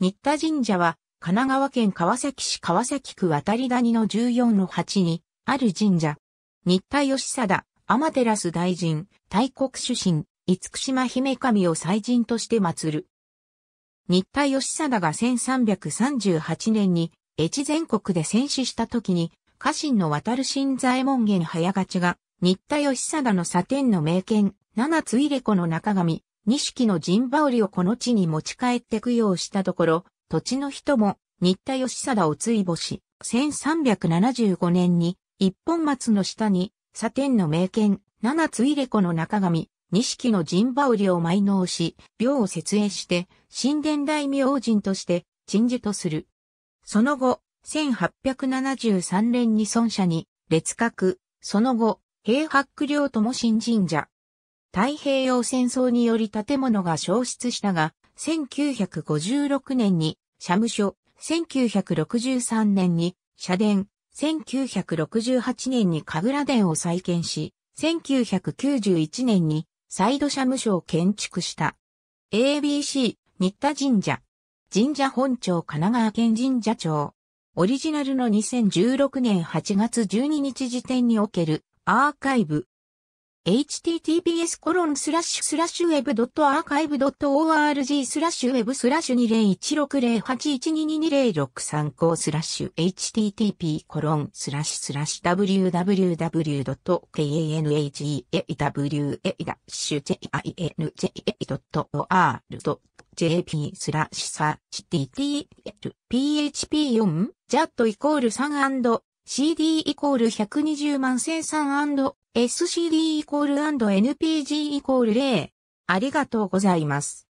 新田神社は、神奈川県川崎市川崎区渡り谷の14の8に、ある神社。新田義貞、天照大臣、大国主神、五島姫神を祭神として祀る。新田義貞が1338年に、越前国で戦死した時に、家臣の渡る新左衛門源早勝が、新田義貞の左天の名剣、七つ入れ子の中神、錦の陣羽織をこの地に持ち帰って供養したところ、土地の人も、新田義貞を追母し、1375年に、一本松の下に、左天の名犬、七つ入れ子の中神、錦の陣羽織を埋納し、廟を設営して、神殿大明神として、鎮守とする。その後、1873年に孫社に、列閣、その後、平白領とも新神社、太平洋戦争により建物が消失したが、1956年に社務所、1963年に社殿、1968年に神楽殿を再建し、1991年にサイド社務所を建築した。ABC、新田神社。神社本庁神奈川県神社町。オリジナルの2016年8月12日時点におけるアーカイブ https コロンスラッシュスラッシュウェブドットアーカイブドット org スラッシュウェブスラッシュ201608122206考スラッシュ http コロンスラッシュスラッシュ www.kanahe-chinj.or.jp スラッシュサーチ ttl.php4 j a t イコール3 CD イコール120万1003 scd イコール &npg イコール0。ありがとうございます。